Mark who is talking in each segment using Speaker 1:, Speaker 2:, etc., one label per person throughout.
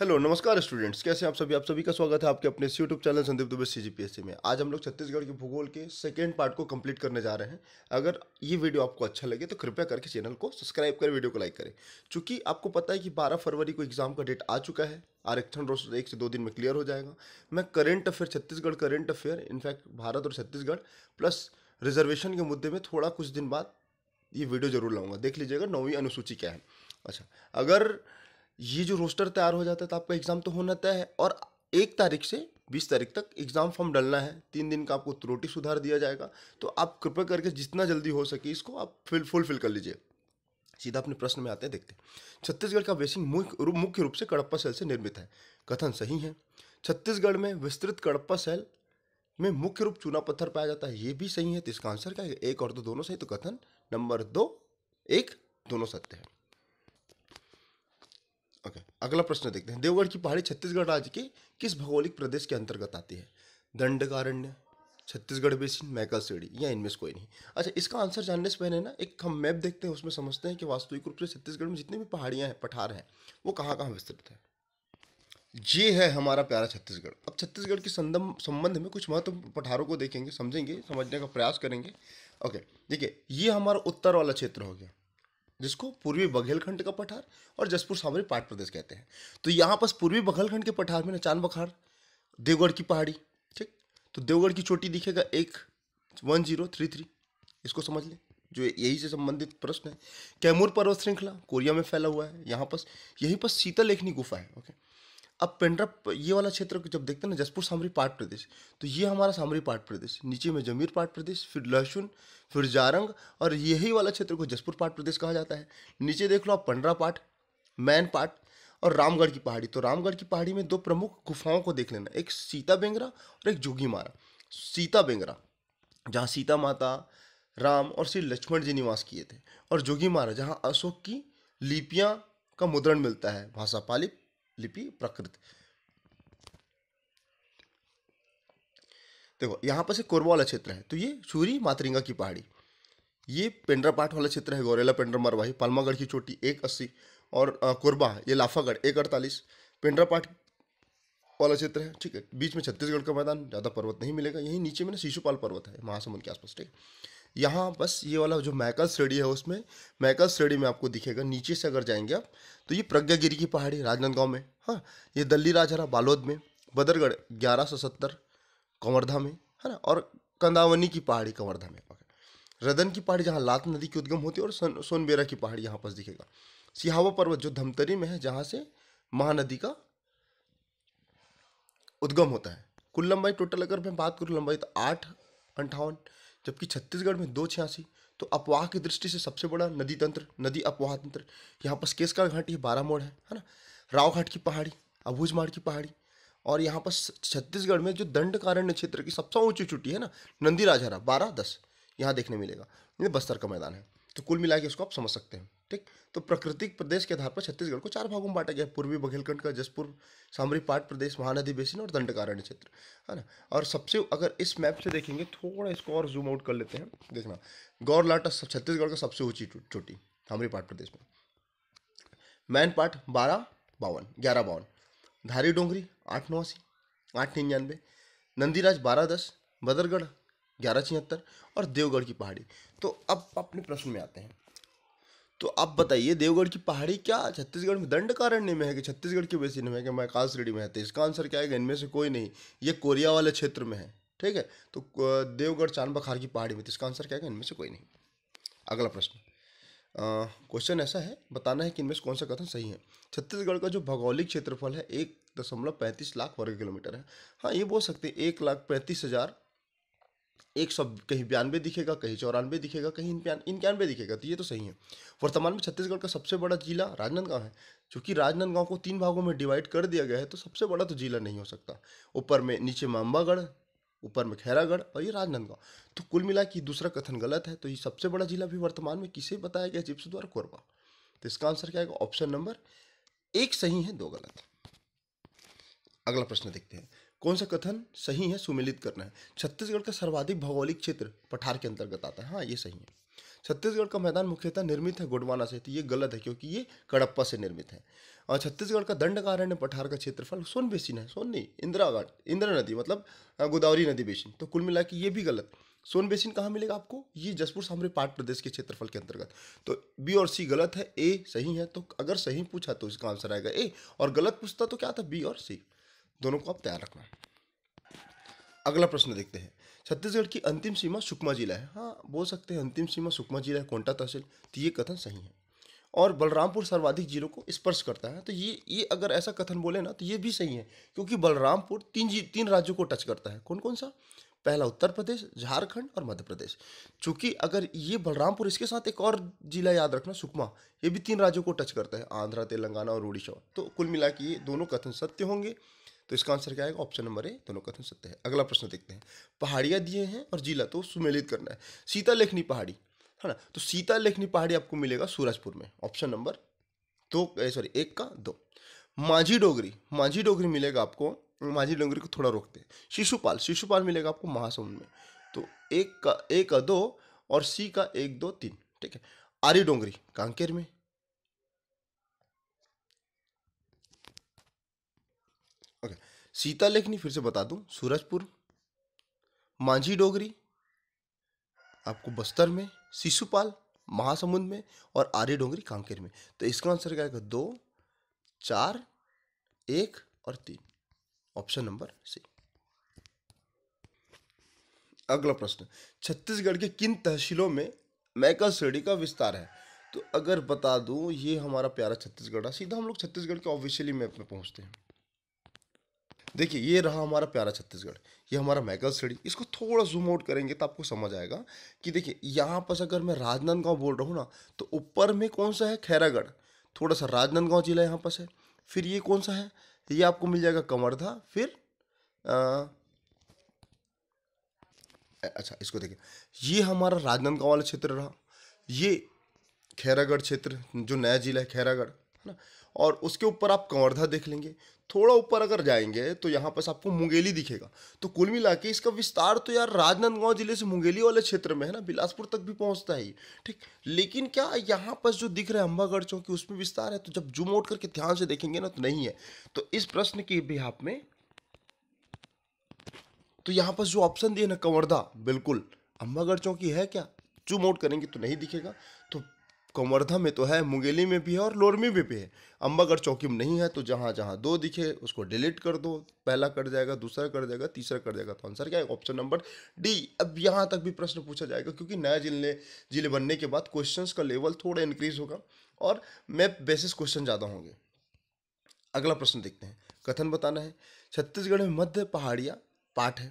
Speaker 1: hello नमस्कार students कैसे आप सभी आप सभी का स्वागत है आपके अपने YouTube channel Sandeep Dubey C G में आज हम लोग छत्तीसगढ़ के भूगोल के सेकेंड पार्ट को कंप्लीट करने जा रहे हैं अगर ये वीडियो आपको अच्छा लगे तो कृपया करके चैनल को सब्सक्राइब करें वीडियो को लाइक करें चूंकि आपको पता है कि बारह फरवरी को एग्जाम का डेट आ चुका है आरक्षण रोज एक से दो दिन में क्लियर हो जाएगा मैं current affair Chhattisgarh current affair in fact Bharat और छत्तीसगढ़ प्लस रिजर्वेशन के मुद्दे में थोड़ा कुछ दिन बाद ये वीडियो जरूर लाऊंगा देख लीजिएगा नौवीं अनुसूची क्या है अच्छा अगर ये जो रोस्टर तैयार हो जाता है तो आपका एग्ज़ाम तो होना तय है और एक तारीख से बीस तारीख तक एग्ज़ाम फॉर्म डलना है तीन दिन का आपको त्रोटी सुधार दिया जाएगा तो आप कृपया करके जितना जल्दी हो सके इसको आप फिल फुलफिल कर लीजिए सीधा अपने प्रश्न में आते हैं देखते हैं छत्तीसगढ़ का वेसिंग मुख्य रूप से कड़प्पा सेल से निर्मित है कथन सही है छत्तीसगढ़ में विस्तृत कड़प्पा सेल में मुख्य रूप चूना पत्थर पाया जाता है ये भी सही है तो इसका आंसर क्या है एक और दो तो दोनों सही तो कथन नंबर दो एक दोनों सत्य है ओके अगला प्रश्न देखते हैं देवगढ़ की पहाड़ी छत्तीसगढ़ राज्य के किस भौगोलिक प्रदेश के अंतर्गत आती है दंडकारण्य छत्तीसगढ़ बेसिन मैकल सीढ़ी या इनमें से कोई नहीं अच्छा इसका आंसर जानने से पहले ना एक हम मैप देखते हैं उसमें समझते हैं कि वास्तविक रूप से छत्तीसगढ़ में जितनी भी पहाड़ियाँ हैं पठार हैं वो कहाँ कहाँ विस्तृत है ये है हमारा प्यारा छत्तीसगढ़ अब छत्तीसगढ़ के संदम संबंध में कुछ महत्व पठारों को देखेंगे समझेंगे समझने का प्रयास करेंगे ओके देखिए ये हमारा उत्तर वाला क्षेत्र हो गया जिसको पूर्वी बघेलखंड का पठार और जसपुर सामरी पाट प्रदेश कहते हैं तो यहाँ पास पूर्वी बघेलखंड के पठार में नचान बखार देवगढ़ की पहाड़ी ठीक तो देवगढ़ की चोटी दिखेगा एक वन जीरो थ्री थ्री इसको समझ लें जो यही से संबंधित प्रश्न है कैमूर पर्वत श्रृंखला कोरिया में फैला हुआ है यहाँ पास यहीं पर शीतल लेखनी गुफा है ओके अब पेंड्रा ये वाला क्षेत्र जब देखते हैं ना जसपुर सामरी पाट प्रदेश तो ये हमारा सामरी पाट प्रदेश नीचे में जमीर पाट प्रदेश फिर लहसुन फिर जारंग और यही वाला क्षेत्र को जसपुर पाट प्रदेश कहा जाता है नीचे देख लो आप पंडरा पाट मैन पाट और रामगढ़ की पहाड़ी तो रामगढ़ की पहाड़ी में दो प्रमुख गुफाओं को देख लेना एक सीता बेंगरा और एक जोगी मारा सीता बेंगरा जहाँ सीता माता राम और श्री लक्ष्मण जी निवास किए थे और जोगी मारा जहाँ अशोक की लिपियाँ का मुद्रण मिलता है भाषा पालिप लिपि प्रकृत देखो यहाँ पर से कोरबा वाला क्षेत्र है तो ये चूरी मातरिंगा की पहाड़ी ये पेंड्रापाट वाला क्षेत्र है गौरेला पेंड्रा मरवाही पालमागढ़ की चोटी एक अस्सी और कोरबा ये लाफागढ़ एक अड़तालीस पेंड्रापाट वाला क्षेत्र है ठीक है बीच में छत्तीसगढ़ का मैदान ज़्यादा पर्वत नहीं मिलेगा यहीं नीचे में ना शिशुपाल पर्वत है महासमुंद के आसपास ठीक है यहाँ बस ये वाला जो मैकल श्रेणी है उसमें मैकल श्रेणी में आपको दिखेगा नीचे से अगर जाएंगे आप तो ये प्रज्ञागिरी की पहाड़ी राजनांदगांव में हाँ ये दल्ली राजहरा बालोद में बदरगढ़ ग्यारह सौ सत्तर कंवर्धा में है ना और कंदावनी की पहाड़ी कंवर्धा में रदन की पहाड़ी जहाँ लात नदी की उद्गम होती है और सोन सोनबेरा की पहाड़ी यहाँ पास दिखेगा सिहावा पर्वत जो धमतरी में है जहाँ से महानदी का उद्गम होता है कुल लंबाई टोटल अगर मैं बात करूँ लंबाई तो आठ अंठावन जबकि छत्तीसगढ़ में दो छियासी तो अपवाह की दृष्टि से सबसे बड़ा नदी तंत्र नदी अपवाह तंत्र यहाँ पर घाट ये बारह मोड़ है है ना राव घाट की पहाड़ी अबूझमाड़ की पहाड़ी और यहाँ पर छत्तीसगढ़ में जो दंडकारण्य क्षेत्र की सबसे ऊंची चुट्टी है ना नंदी राजहरा बारह दस यहाँ देखने मिलेगा ये बस्तर का मैदान है तो कुल मिला के इसको आप समझ सकते हैं ठीक तो प्राकृतिक प्रदेश के आधार पर छत्तीसगढ़ को चार भागों में बांटा गया पूर्वी बघेलखंड का जसपुर सामरी पाट प्रदेश महानदी बेसिन और दंडकारण्य क्षेत्र है ना और सबसे अगर इस मैप से देखेंगे थोड़ा इसको और जूम आउट कर लेते हैं देखना सब छत्तीसगढ़ का सबसे ऊंची चोटी सामरी पाट प्रदेश में मैन पाट बारह बावन ग्यारह बावन धारी डोंगरी आठ नवासी आठ निन्यानवे नंदीराज बारह दस बदरगढ़ ग्यारह छिहत्तर और देवगढ़ की पहाड़ी तो अब अपने प्रश्न में आते हैं तो आप बताइए देवगढ़ की पहाड़ी क्या छत्तीसगढ़ में दंडकारण्य में है कि छत्तीसगढ़ के बेसिन में है कि मैकाल श्रेणी में है तो इसका आंसर क्या है इनमें से कोई नहीं ये कोरिया वाले क्षेत्र में है ठीक है तो देवगढ़ चांद बखार की पहाड़ी में तो इसका आंसर क्या है इनमें से कोई नहीं अगला प्रश्न क्वेश्चन ऐसा है बताना है कि इनमें से कौन सा कथन सही है छत्तीसगढ़ का जो भौगोलिक क्षेत्रफल है एक दशमलव पैंतीस लाख वर्ग किलोमीटर है हाँ ये बोल सकते हैं एक लाख पैंतीस हज़ार एक सौ कहीं बयानवे दिखेगा कहीं चौरानवे दिखेगा कहीं इक्यानवे दिखेगा तो ये तो सही है वर्तमान में छत्तीसगढ़ का सबसे बड़ा जिला राजनांदगांव है चूँकि राजनांदगांव को तीन भागों में डिवाइड कर दिया गया है तो सबसे बड़ा तो जिला नहीं हो सकता ऊपर में नीचे मामबागढ़ ऊपर में खैरागढ़ और ये राजनांदगांव तो कुल मिला कि दूसरा कथन गलत है तो ये सबसे बड़ा जिला भी वर्तमान में किसे बताया गया चिप्स द्वारा कोरबा तो इसका आंसर क्या है ऑप्शन नंबर एक सही है दो गलत अगला प्रश्न देखते हैं कौन सा कथन सही है सुमिलित करना है छत्तीसगढ़ का सर्वाधिक भौगोलिक क्षेत्र पठार के अंतर्गत आता है हाँ ये सही है छत्तीसगढ़ का मैदान मुख्यतः निर्मित है गोडवाना से तो ये गलत है क्योंकि ये कड़प्पा से निर्मित है और छत्तीसगढ़ का दंडकारण्य पठार का क्षेत्रफल सोन बेसिन है सोन नहीं इंदिरा घाट इंदिरा नदी मतलब गोदावरी नदी बेसिन तो कुल मिला ये भी गलत सोन बेसिन कहाँ मिलेगा आपको ये जसपुर सामरी पाट प्रदेश के क्षेत्रफल के अंतर्गत तो बी और सी गलत है ए सही है तो अगर सही पूछा तो इसका आंसर आएगा ए और गलत पूछता तो क्या था बी और सी दोनों को आप तैयार रखना अगला प्रश्न देखते हैं छत्तीसगढ़ की अंतिम सीमा सुकमा जिला है हाँ बोल सकते हैं अंतिम सीमा सुकमा जिला है कोंटा तहसील तो ये कथन सही है और बलरामपुर सर्वाधिक जिलों को स्पर्श करता है तो ये ये अगर ऐसा कथन बोले ना तो ये भी सही है क्योंकि बलरामपुर तीन जी तीन राज्यों को टच करता है कौन कौन सा पहला उत्तर प्रदेश झारखंड और मध्य प्रदेश चूँकि अगर ये बलरामपुर इसके साथ एक और जिला याद रखना सुकमा ये भी तीन राज्यों को टच करता है आंध्रा तेलंगाना और उड़ीसा तो कुल मिला के ये दोनों कथन सत्य होंगे तो इसका आंसर क्या आएगा ऑप्शन नंबर ए दोनों कथन सत्य है अगला प्रश्न देखते हैं पहाड़ियाँ दिए हैं और जिला तो सुमेलित करना है सीता लेखनी पहाड़ी है ना तो सीता लेखनी पहाड़ी आपको मिलेगा सूरजपुर में ऑप्शन नंबर दो सॉरी एक का दो माझी डोगरी माझी डोगरी मिलेगा आपको माझी डोगरी को थोड़ा रोकते हैं शिशुपाल शिशुपाल मिलेगा आपको महासमुंद में तो एक का एक का दो और सी का एक दो तीन ठीक है आरी डोंगरी कांकेर में सीता लेखनी फिर से बता दूं सूरजपुर मांझी डोगरी आपको बस्तर में शिशुपाल महासमुंद में और आर्य डोंगरी कांकेर में तो इसका आंसर क्या आएगा दो चार एक और तीन ऑप्शन नंबर सी अगला प्रश्न छत्तीसगढ़ के किन तहसीलों में मैका श्रेणी का विस्तार है तो अगर बता दूं ये हमारा प्यारा छत्तीसगढ़ है सीधा हम लोग छत्तीसगढ़ के ऑफिशियली मैप में पहुंचते हैं देखिए ये रहा हमारा प्यारा छत्तीसगढ़ ये हमारा मैगल स्टडी इसको थोड़ा जूम आउट करेंगे तो आपको समझ आएगा कि देखिए यहाँ पर अगर मैं राजनांदगांव बोल रहा हूँ ना तो ऊपर में कौन सा है खैरागढ़ थोड़ा सा राजनांदगांव जिला यहाँ पर है फिर ये कौन सा है ये आपको मिल जाएगा कमरधा फिर आ, अच्छा इसको देखिए ये हमारा राजनांदगांव वाला क्षेत्र रहा ये खैरागढ़ क्षेत्र जो नया जिला है खैरागढ़ है ना और उसके ऊपर आप कंवर्धा देख लेंगे थोड़ा ऊपर अगर जाएंगे तो यहाँ पर आपको मुंगेली दिखेगा तो कुल मिला के इसका विस्तार तो यार राजनांदगांव जिले से मुंगेली वाले क्षेत्र में है ना बिलासपुर तक भी पहुँचता है ठीक लेकिन क्या यहाँ पर जो दिख रहा है अम्बागढ़ चौकी उसमें विस्तार है तो जब जूम आउट करके ध्यान से देखेंगे ना तो नहीं है तो इस प्रश्न के भी आप में तो यहाँ पर जो ऑप्शन दिए ना कंवरदा बिल्कुल अम्बागढ़ चौकी है क्या जूम आउट करेंगे तो नहीं दिखेगा तो कमरधा में तो है मुंगेली में भी है और लोरमी में भी है अम्बागढ़ चौकी में नहीं है तो जहाँ जहाँ दो दिखे उसको डिलीट कर दो पहला कट जाएगा दूसरा कट जाएगा तीसरा कट जाएगा तो आंसर क्या है ऑप्शन नंबर डी अब यहाँ तक भी प्रश्न पूछा जाएगा क्योंकि नया जिले जिले बनने के बाद क्वेश्चन का लेवल थोड़ा इंक्रीज होगा और मैप बेसिस क्वेश्चन ज़्यादा होंगे अगला प्रश्न देखते हैं कथन बताना है छत्तीसगढ़ में मध्य पहाड़िया पाठ है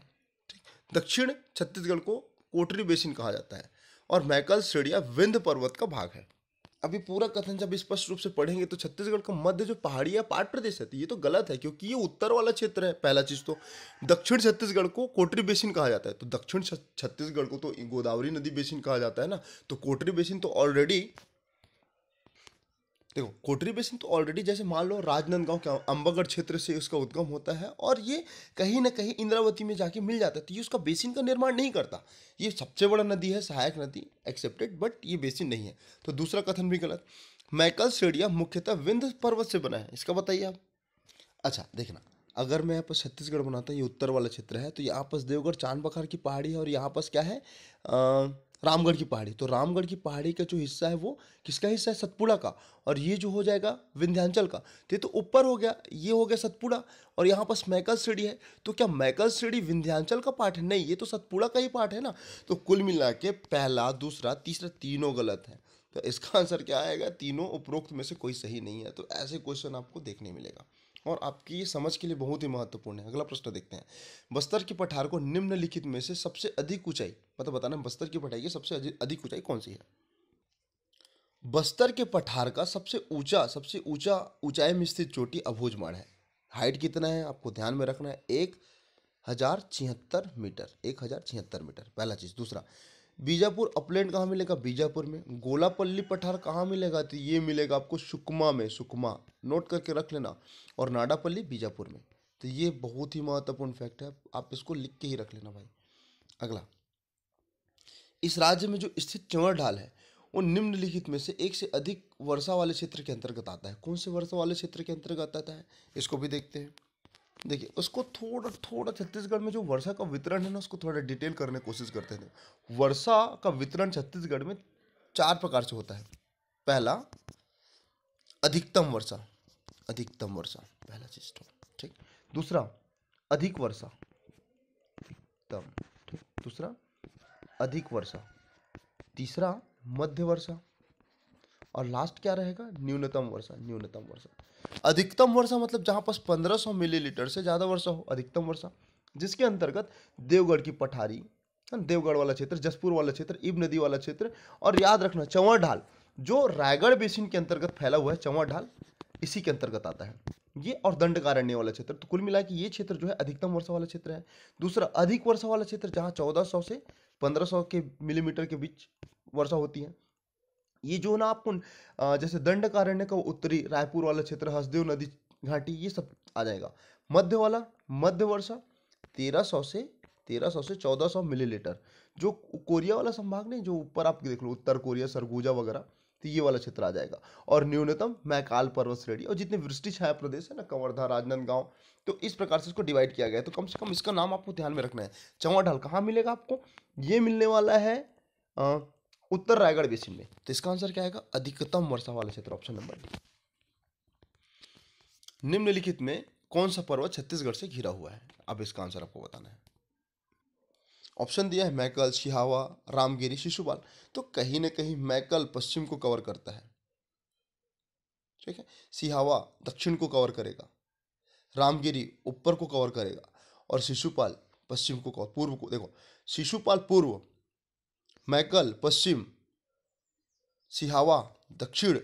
Speaker 1: ठीक दक्षिण छत्तीसगढ़ को कोटरी बेसिन कहा जाता है और मैकल सीढ़िया विंध्य पर्वत का भाग है अभी पूरा कथन जब स्पष्ट रूप से पढ़ेंगे तो छत्तीसगढ़ का मध्य जो पहाड़ी या पाट प्रदेश है तो ये तो गलत है क्योंकि ये उत्तर वाला क्षेत्र है पहला चीज तो दक्षिण छत्तीसगढ़ को कोटरी बेसिन कहा जाता है तो दक्षिण छत्तीसगढ़ को तो गोदावरी नदी बेसिन कहा जाता है ना तो कोटरी बेसिन तो ऑलरेडी देखो कोटरी बेसिन तो ऑलरेडी जैसे मान लो राजनांदगांव के अंबागढ़ क्षेत्र से उसका उद्गम होता है और ये कहीं ना कहीं इंद्रावती में जाके मिल जाता है तो ये उसका बेसिन का निर्माण नहीं करता ये सबसे बड़ा नदी है सहायक नदी एक्सेप्टेड बट ये बेसिन नहीं है तो दूसरा कथन भी गलत मैकल सेड़िया मुख्यतः विंध पर्वत से बना है इसका बताइए आप अच्छा देखना अगर मैं यहाँ पर छत्तीसगढ़ बनाता हूँ ये उत्तर वाला क्षेत्र है तो यहाँ पर देवगढ़ चांद बखार की पहाड़ी है और यहाँ पर क्या है आ, रामगढ़ की पहाड़ी तो रामगढ़ की पहाड़ी का जो हिस्सा है वो किसका हिस्सा है सतपुड़ा का और ये जो हो जाएगा विंध्यांचल का तो ये तो ऊपर हो गया ये हो गया सतपुड़ा और यहाँ पास मैकल सीढ़ी है तो क्या मैकल सीढ़ी विंध्यांचल का पार्ट है नहीं ये तो सतपुड़ा का ही पार्ट है ना तो कुल मिला के पहला दूसरा तीसरा तीनों गलत है तो इसका आंसर क्या आएगा तीनों उपरोक्त में से कोई सही नहीं है तो ऐसे क्वेश्चन आपको देखने मिलेगा और आपकी समझ के लिए बहुत ही महत्वपूर्ण है अगला प्रश्न देखते हैं बस्तर की पठार को निम्नलिखित में से सबसे अधिक ऊंचाई मतलब बताना बस्तर की पठार की सबसे अधिक ऊंचाई कौन सी है बस्तर के पठार का सबसे ऊंचा सबसे ऊंचा ऊंचाई में स्थित चोटी अभोजमाड़ है हाइट कितना है आपको ध्यान में रखना है एक हज़ार छिहत्तर मीटर एक हज़ार छिहत्तर मीटर पहला चीज़ दूसरा बीजापुर अपलैंड कहाँ मिलेगा बीजापुर में गोलापल्ली पठार कहाँ मिलेगा तो ये मिलेगा आपको सुकमा में सुकमा नोट करके रख लेना और नाडापल्ली बीजापुर में तो ये बहुत ही महत्वपूर्ण फैक्ट है आप इसको लिख के ही रख लेना भाई अगला इस राज्य में जो स्थित चवर ढाल है वो निम्नलिखित में से एक से अधिक वर्षा वाले क्षेत्र के अंतर्गत आता है कौन से वर्षा वाले क्षेत्र के अंतर्गत आता है इसको भी देखते हैं देखिए उसको थोड़ा थोड़ा छत्तीसगढ़ में जो वर्षा का वितरण है ना उसको थोड़ा डिटेल करने की कोशिश करते थे वर्षा का वितरण छत्तीसगढ़ में चार प्रकार से होता है पहला अधिकतम वर्षा अधिकतम वर्षा पहला चीज ठीक दूसरा अधिक वर्षा अधिकतम ठीक दूसरा अधिक वर्षा तीसरा मध्य वर्षा और लास्ट क्या रहेगा न्यूनतम वर्षा न्यूनतम वर्षा अधिकतम वर्षा मतलब जहाँ पास पंद्रह सौ मिलीलीटर से ज़्यादा वर्षा हो अधिकतम वर्षा जिसके अंतर्गत देवगढ़ की पठारी देवगढ़ वाला क्षेत्र जसपुर वाला क्षेत्र इब नदी वाला क्षेत्र और याद रखना चंवर ढाल जो रायगढ़ बेसिन के अंतर्गत फैला हुआ है चंवर ढाल इसी के अंतर्गत आता है ये और दंडकारण्य वाला क्षेत्र तो कुल मिला ये क्षेत्र जो है अधिकतम वर्षा वाला क्षेत्र है दूसरा अधिक वर्षा वाला क्षेत्र जहाँ चौदह से पंद्रह के मिलीमीटर के बीच वर्षा होती है ये जो ना आपको जैसे दंड कारण्य का उत्तरी रायपुर वाला क्षेत्र हसदेव नदी घाटी ये सब आ जाएगा मध्य वाला मध्य वर्षा तेरह सौ से तेरह सौ से चौदह सौ मिलीलीटर जो कोरिया वाला संभाग नहीं जो ऊपर आप देख लो उत्तर कोरिया सरगुजा वगैरह तो ये वाला क्षेत्र आ जाएगा और न्यूनतम मैकाल पर्वत श्रेणी और जितने वृष्टि छाया प्रदेश है ना कंवर्धा राजनांदगांव तो इस प्रकार से इसको डिवाइड किया गया है तो कम से कम इसका नाम आपको ध्यान में रखना है चौवा ढाल कहाँ मिलेगा आपको ये मिलने वाला है आ, उत्तर रायगढ़ बेसिन में तो इसका आंसर क्या आएगा अधिकतम वर्षा वाला क्षेत्र ऑप्शन नंबर डी निम्नलिखित में कौन सा पर्वत छत्तीसगढ़ से घिरा हुआ है अब इसका आंसर आपको बताना है ऑप्शन दिया है मैकल शिहावा रामगिरी शिशुपाल तो कहीं ना कहीं मैकल पश्चिम को कवर करता है ठीक है सिहावा दक्षिण को कवर करेगा रामगिरी ऊपर को कवर करेगा और शिशुपाल पश्चिम को कवर पूर्व को देखो शिशुपाल पूर्व मैकल पश्चिम सिहावा दक्षिण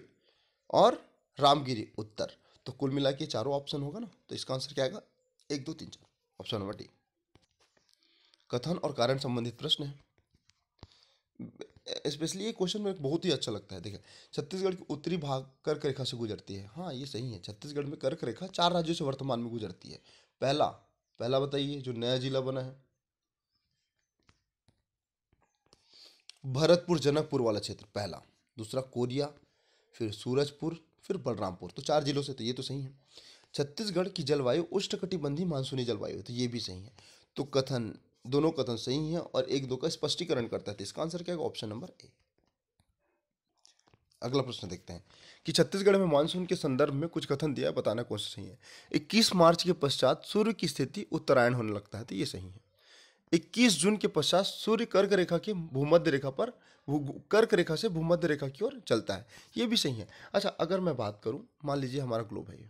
Speaker 1: और रामगिरी उत्तर तो कुल मिला के चारों ऑप्शन होगा ना तो इसका आंसर क्या आएगा एक दो तीन चार ऑप्शन नंबर डी कथन और कारण संबंधित प्रश्न है स्पेशली ये क्वेश्चन मेरे बहुत ही अच्छा लगता है देखिए छत्तीसगढ़ की उत्तरी भाग कर्क रेखा से गुजरती है हाँ ये सही है छत्तीसगढ़ में कर्क रेखा चार राज्यों से वर्तमान में गुजरती है पहला पहला बताइए जो नया जिला बना है भरतपुर जनकपुर वाला क्षेत्र पहला दूसरा कोरिया फिर सूरजपुर फिर बलरामपुर तो चार जिलों से तो ये तो सही है छत्तीसगढ़ की जलवायु उष्णकटिबंधीय मानसूनी जलवायु तो ये भी सही है तो कथन दोनों कथन सही हैं और एक दो का स्पष्टीकरण करता है तो इसका आंसर क्या होगा ऑप्शन नंबर ए अगला प्रश्न देखते हैं कि छत्तीसगढ़ में मानसून के संदर्भ में कुछ कथन दिया बताना कौन सा सही है इक्कीस मार्च के पश्चात सूर्य की स्थिति उत्तरायण होने लगता है तो ये सही है 21 जून के पश्चात सूर्य कर्क रेखा के भूमध्य रेखा पर कर्क रेखा से भूमध्य रेखा की ओर चलता है ये भी सही है अच्छा अगर मैं बात करूँ मान लीजिए हमारा ग्लोब है ये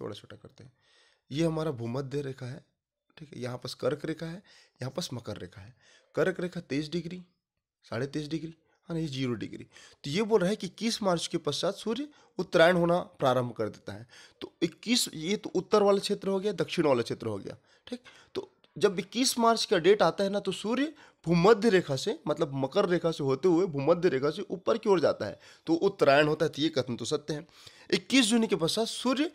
Speaker 1: थोड़ा छोटा करते हैं ये हमारा भूमध्य रेखा है ठीक है यहाँ पास कर्क रेखा है यहाँ पास मकर रेखा है कर्क रेखा तेईस डिग्री साढ़े तेईस डिग्री हाँ नहीं जीरो डिग्री तो ये बोल रहा है कि इक्कीस मार्च के पश्चात सूर्य उत्तरायण होना प्रारंभ कर देता है तो इक्कीस ये तो उत्तर वाला क्षेत्र हो गया दक्षिण वाला क्षेत्र हो गया ठीक तो जब 21 मार्च का डेट आता है ना तो सूर्य भूमध्य रेखा से मतलब मकर रेखा से होते हुए भूमध्य रेखा से ऊपर की ओर जाता है तो उत्तरायण होता है तो ये कथन तो सत्य है 21 जून के पश्चात सूर्य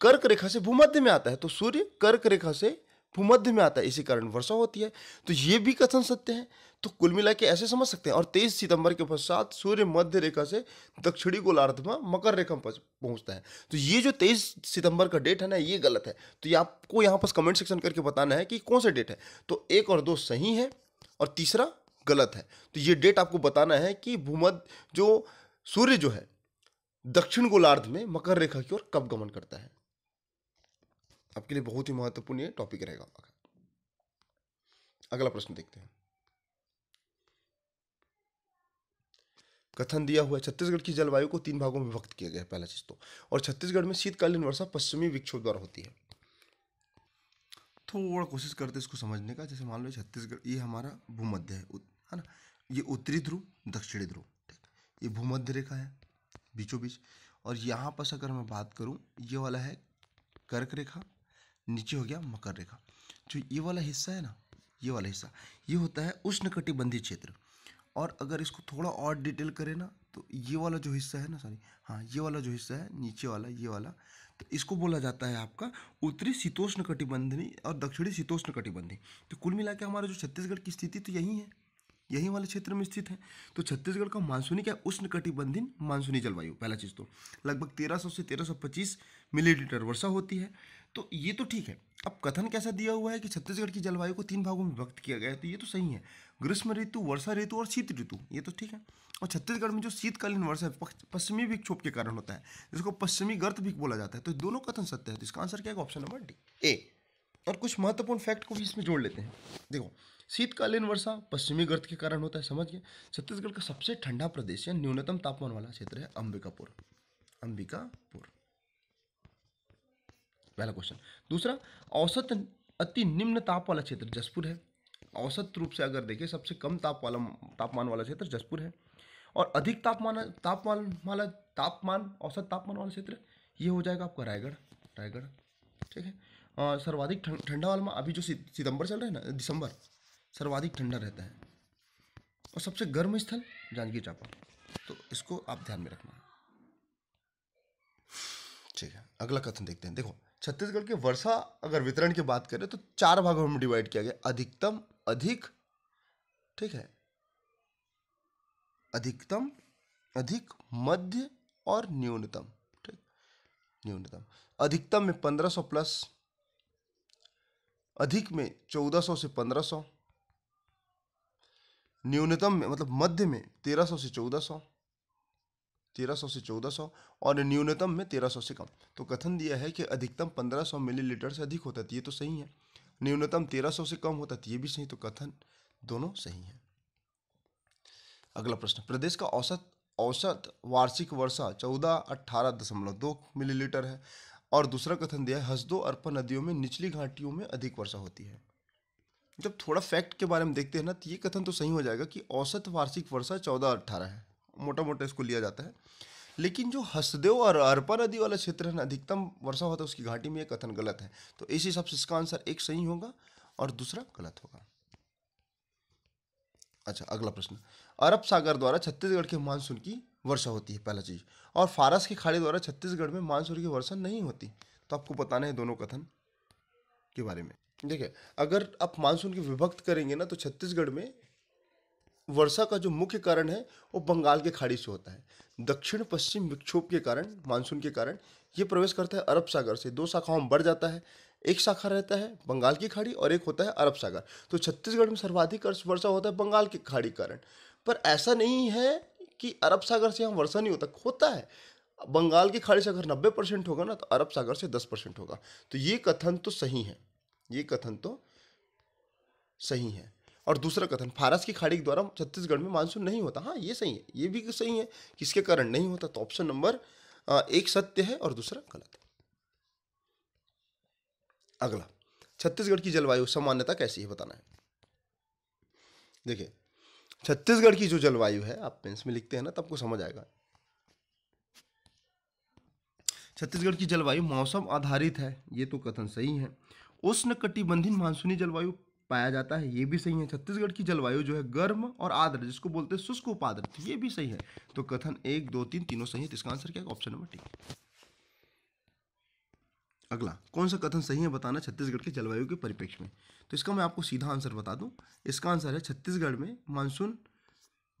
Speaker 1: कर्क रेखा से भूमध्य में आता है तो सूर्य कर्क रेखा से भूमध्य में आता है इसी कारण वर्षा होती है तो ये भी कथन सत्य है तो कुल मिला के ऐसे समझ सकते हैं और तेईस सितंबर के पश्चात सूर्य मध्य रेखा से दक्षिणी गोलार्ध में मकर रेखा में पहुंचता है तो ये जो तेईस सितंबर का डेट है ना ये गलत है तो ये आपको यहाँ पर कमेंट सेक्शन करके बताना है कि कौन सा डेट है तो एक और दो सही है और तीसरा गलत है तो ये डेट आपको बताना है कि भूमध जो सूर्य जो है दक्षिण गोलार्ध में मकर रेखा की ओर कब गमन करता है आपके लिए बहुत ही महत्वपूर्ण ये टॉपिक रहेगा अगला प्रश्न देखते हैं कथन दिया हुआ है छत्तीसगढ़ की जलवायु को तीन भागों में विभक्त किया गया है पहला चीज तो और छत्तीसगढ़ में शीतकालीन वर्षा पश्चिमी विक्षोभ द्वारा होती है थोड़ा तो कोशिश करते इसको समझने का जैसे मान लो छत्तीसगढ़ ये हमारा भूमध्य है है ना ये उत्तरी ध्रुव दक्षिणी ध्रुव ठीक ये भूमध्य रेखा है बीचों बीच और यहाँ पर अगर मैं बात करूँ ये वाला है कर्क रेखा नीचे हो गया मकर रेखा जो ये वाला हिस्सा है ना ये वाला हिस्सा ये होता है उष्ण क्षेत्र और अगर इसको थोड़ा और डिटेल करें ना तो ये वाला जो हिस्सा है ना सॉरी हाँ ये वाला जो हिस्सा है नीचे वाला ये वाला तो इसको बोला जाता है आपका उत्तरी शीतोष्ण कटिबंधनी और दक्षिणी शीतोष्ण कटिबंधी तो कुल मिला के हमारा जो छत्तीसगढ़ की स्थिति तो यही है यही वाले क्षेत्र में स्थित है तो छत्तीसगढ़ का मानसूनी क्या उष्ण कटिबंधी मानसूनी जलवायु पहला चीज़ तो लगभग 1300 से 1325 मिलीलीटर वर्षा होती है तो ये तो ठीक है अब कथन कैसा दिया हुआ है कि छत्तीसगढ़ की जलवायु को तीन भागों में विभक्त किया गया है तो ये तो सही है ग्रीष्म ऋतु वर्षा ऋतु और शीत ऋतु ये तो ठीक है और छत्तीसगढ़ में जो शीतकालीन वर्षा है पश्चिमी विक्षोभ के कारण होता है जिसको पश्चिमी गर्त भी बोला जाता है तो दोनों कथन सत्य है तो इसका आंसर क्या है ऑप्शन नंबर डी ए और कुछ महत्वपूर्ण फैक्ट को भी इसमें जोड़ लेते हैं देखो शीतकालीन वर्षा पश्चिमी गर्त के कारण होता है समझ गए छत्तीसगढ़ का सबसे ठंडा प्रदेश या न्यूनतम तापमान वाला क्षेत्र है अंबिकापुर अंबिकापुर पहला क्वेश्चन दूसरा औसत अति निम्न ताप वाला क्षेत्र जसपुर है औसत रूप से अगर देखें सबसे कम ताप वाला तापमान वाला क्षेत्र जसपुर है और अधिक तापमान तापमान वाला तापमान औसत तापमान वाला क्षेत्र ये हो जाएगा आपका रायगढ़ रायगढ़ ठीक है सर्वाधिक ठंडा वाला अभी जो सितंबर चल रहा है ना दिसंबर सर्वाधिक ठंडा रहता है और सबसे गर्म स्थल जांजगीर चांपा तो इसको आप ध्यान में रखना ठीक है अगला कथन देखते हैं देखो छत्तीसगढ़ के वर्षा अगर वितरण की बात करें तो चार भागों में डिवाइड किया गया अधिकतम अधिक ठीक है अधिकतम अधिक मध्य और न्यूनतम ठीक न्यूनतम अधिकतम में पंद्रह सौ प्लस अधिक में चौदह सौ से पंद्रह सौ न्यूनतम में मतलब मध्य में तेरह सौ से चौदह सौ 1300 से 1400 और न्यूनतम में 1300 से कम तो कथन दिया है कि अधिकतम 1500 मिलीलीटर से अधिक होता है तो ये तो सही है न्यूनतम 1300 से कम होता है तो ये भी सही तो कथन दोनों सही है अगला प्रश्न प्रदेश का औसत औसत वार्षिक वर्षा चौदह अट्ठारह दशमलव दो मिलीलीटर है और दूसरा कथन दिया है हसदो अर्पण नदियों में निचली घाटियों में अधिक वर्षा होती है जब थोड़ा फैक्ट के बारे में देखते हैं ना तो ये कथन तो सही हो जाएगा कि औसत वार्षिक वर्षा चौदह अट्ठारह है मोटा मोटा इसको लिया जाता है लेकिन जो हसदेव और अरपा नदी वाला क्षेत्र है ना अधिकतम वर्षा होता है उसकी घाटी में यह कथन गलत है तो इस हिसाब से इसका आंसर एक सही होगा और दूसरा गलत होगा अच्छा अगला प्रश्न अरब सागर द्वारा छत्तीसगढ़ के मानसून की वर्षा होती है पहला चीज और फारस की खाड़ी द्वारा छत्तीसगढ़ में मानसून की वर्षा नहीं होती तो आपको बताना है दोनों कथन के बारे में देखिए अगर आप मानसून की विभक्त करेंगे ना तो छत्तीसगढ़ में वर्षा का जो मुख्य कारण है वो बंगाल के खाड़ी से होता है दक्षिण पश्चिम विक्षोभ के कारण मानसून के कारण ये प्रवेश करता है अरब सागर से दो शाखाओं में बढ़ जाता है एक शाखा रहता है बंगाल की खाड़ी और एक होता है अरब सागर तो छत्तीसगढ़ में सर्वाधिक वर्षा होता है बंगाल की खाड़ी कारण पर ऐसा नहीं है कि अरब सागर से यहाँ वर्षा नहीं होता होता है बंगाल की खाड़ी से अगर नब्बे परसेंट होगा ना तो अरब सागर से दस परसेंट होगा तो ये कथन तो सही है ये कथन तो सही है और दूसरा कथन फारस की खाड़ी के द्वारा छत्तीसगढ़ में मानसून नहीं होता हाँ ये सही है ये भी सही है किसके कारण नहीं होता तो ऑप्शन नंबर एक सत्य है और दूसरा गलत है अगला छत्तीसगढ़ की जलवायु सामान्यता कैसी है बताना है देखिए छत्तीसगढ़ की जो जलवायु है आप पेंस में लिखते हैं ना तब को समझ आएगा छत्तीसगढ़ की जलवायु मौसम आधारित है ये तो कथन सही है उष्ण कटिबंधित मानसूनी जलवायु पाया जाता है ये भी सही है छत्तीसगढ़ की जलवायु जो है गर्म और आद्र जिसको बोलते हैं शुष्क उपाद्र ये भी सही है तो कथन एक दो तीन तीनों सही है तो इसका आंसर क्या ऑप्शन नंबर टी अगला कौन सा कथन सही है बताना छत्तीसगढ़ के जलवायु के परिप्रेक्ष्य में तो इसका मैं आपको सीधा आंसर बता दूं इसका आंसर है छत्तीसगढ़ में मानसून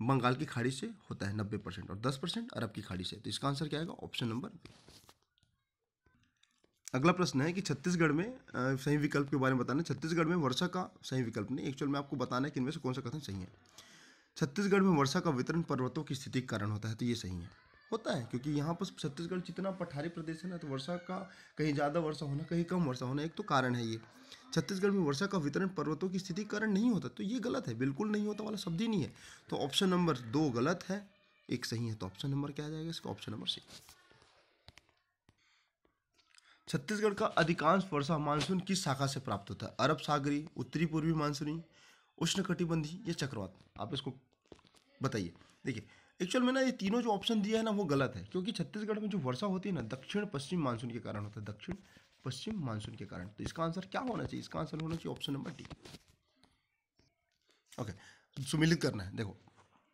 Speaker 1: बंगाल की खाड़ी से होता है नब्बे परसेंट और दस परसेंट अरब की खाड़ी से तो इसका आंसर क्या आएगा ऑप्शन नंबर बी अगला प्रश्न है कि छत्तीसगढ़ में सही विकल्प के बारे में बताना छत्तीसगढ़ में वर्षा का सही विकल्प नहीं एक्चुअल में आपको बताना है कि इनमें से कौन सा कथन सही है छत्तीसगढ़ में वर्षा का वितरण पर्वतों की स्थिति के कारण होता है तो ये सही है होता है क्योंकि यहाँ पर छत्तीसगढ़ जितना पठारी प्रदेश है ना तो वर्षा का कहीं ज़्यादा वर्षा होना कहीं कम वर्षा होना एक तो कारण है ये छत्तीसगढ़ में वर्षा का वितरण पर्वतों की स्थिति कारण नहीं होता तो ये गलत है बिल्कुल नहीं होता वाला शब्द ही नहीं है तो ऑप्शन नंबर दो गलत है एक सही है तो ऑप्शन नंबर क्या आ जाएगा इसका ऑप्शन नंबर सी छत्तीसगढ़ का अधिकांश वर्षा मानसून किस शाखा से प्राप्त होता है अरब सागरी उत्तरी पूर्वी मानसूनी उष्णकटिबंधी या चक्रवात आप इसको बताइए देखिए एक्चुअल में ना ये तीनों जो ऑप्शन दिया है ना वो गलत है क्योंकि छत्तीसगढ़ में जो वर्षा होती है ना दक्षिण पश्चिम मानसून के कारण होता है दक्षिण पश्चिम मानसून के कारण तो इसका आंसर क्या होना चाहिए इसका आंसर होना चाहिए ऑप्शन नंबर डी ओके सुमिलित करना है देखो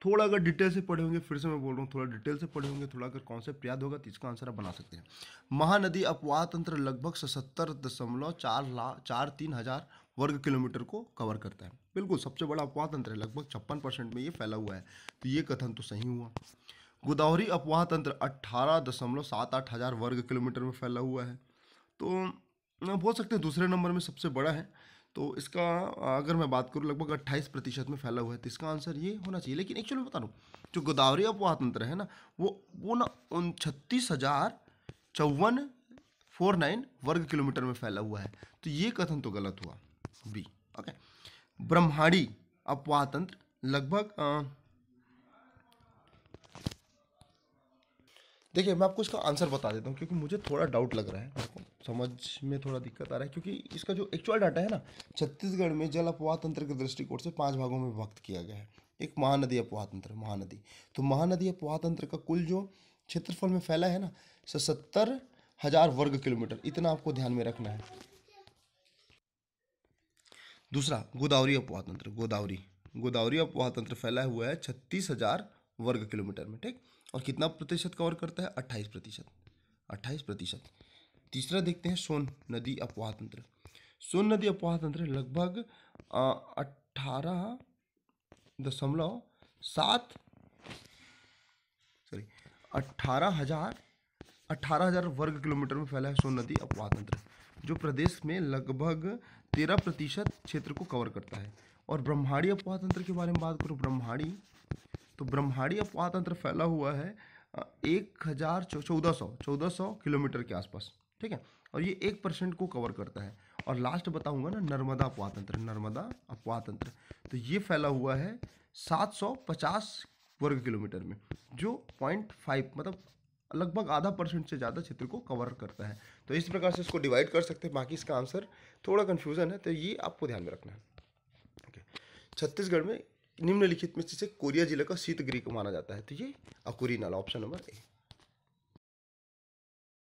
Speaker 1: थोड़ा अगर डिटेल से पढ़े होंगे फिर से मैं बोल रहा हूँ थोड़ा डिटेल से पढ़े होंगे थोड़ा अगर कॉन्सेप्ट याद होगा तो इसका आंसर आप बना सकते हैं महानदी अपवाह तंत्र लगभग सतर दशमलव चार लाख चार तीन हज़ार वर्ग किलोमीटर को कवर करता है बिल्कुल सबसे बड़ा अपवाह तंत्र है लगभग छप्पन परसेंट में ये फैला हुआ है तो ये कथन तो सही हुआ गोदावरी अपवाह तंत्र अट्ठारह दशमलव सात आठ हज़ार वर्ग किलोमीटर में फैला हुआ है तो बोल सकते हैं दूसरे नंबर में सबसे बड़ा है तो इसका अगर मैं बात करूँ लगभग अट्ठाईस प्रतिशत में फैला हुआ है तो इसका आंसर ये होना चाहिए लेकिन एक्चुअली बता रहा हूँ जो गोदावरी अपवाह तंत्र है ना वो वो ना उन छत्तीस हज़ार चौवन फोर नाइन वर्ग किलोमीटर में फैला हुआ है तो ये कथन तो गलत हुआ बी ओके ब्रह्माणी अपवाह तंत्र लगभग देखिए मैं आपको इसका आंसर बता देता हूँ क्योंकि मुझे थोड़ा डाउट लग रहा है आपको समझ में थोड़ा दिक्कत आ रहा है क्योंकि इसका जो एक्चुअल डाटा है ना छत्तीसगढ़ में जल अपवाह तंत्र के दृष्टिकोण से पांच भागों में विभक्त किया गया है एक महानदी अपवाह तंत्र महानदी तो महानदी अपवाह तंत्र का कुल जो क्षेत्रफल में फैला है ना सत्तर हजार वर्ग किलोमीटर इतना आपको ध्यान में रखना है दूसरा गोदावरी अपवाह तंत्र गोदावरी गोदावरी अपवाह तंत्र फैला हुआ है छत्तीस हजार वर्ग किलोमीटर में ठीक और कितना प्रतिशत कवर करता है अट्ठाईस प्रतिशत अट्ठाईस प्रतिशत तीसरा देखते हैं सोन नदी अपवाह तंत्र सोन नदी अपवाह तंत्र लगभग अठारह दशमलव सात सॉरी अट्ठारह हजार अट्ठारह हजार वर्ग किलोमीटर में फैला है सोन नदी अपवाह तंत्र जो प्रदेश में लगभग तेरह प्रतिशत क्षेत्र को कवर करता है और ब्रह्माणी अपवाह तंत्र के बारे में बात करूँ ब्रह्माणी तो ब्रह्माड़ी अफवाह तंत्र फैला हुआ है एक हज़ार चौदह सौ चौदह सौ किलोमीटर के आसपास ठीक है और ये एक परसेंट को कवर करता है और लास्ट बताऊंगा ना नर्मदा अपवाह तंत्र नर्मदा अपवा तंत्र तो ये फैला हुआ है सात सौ पचास वर्ग किलोमीटर में जो पॉइंट फाइव मतलब लगभग आधा परसेंट से ज़्यादा क्षेत्र को कवर करता है तो इस प्रकार से इसको डिवाइड कर सकते हैं बाकी इसका आंसर थोड़ा कन्फ्यूज़न है तो ये आपको ध्यान में रखना है ओके छत्तीसगढ़ में निम्नलिखित में से कोरिया जिला का शीतगृह को माना जाता है तो ये अकुरी नाला ऑप्शन नंबर ए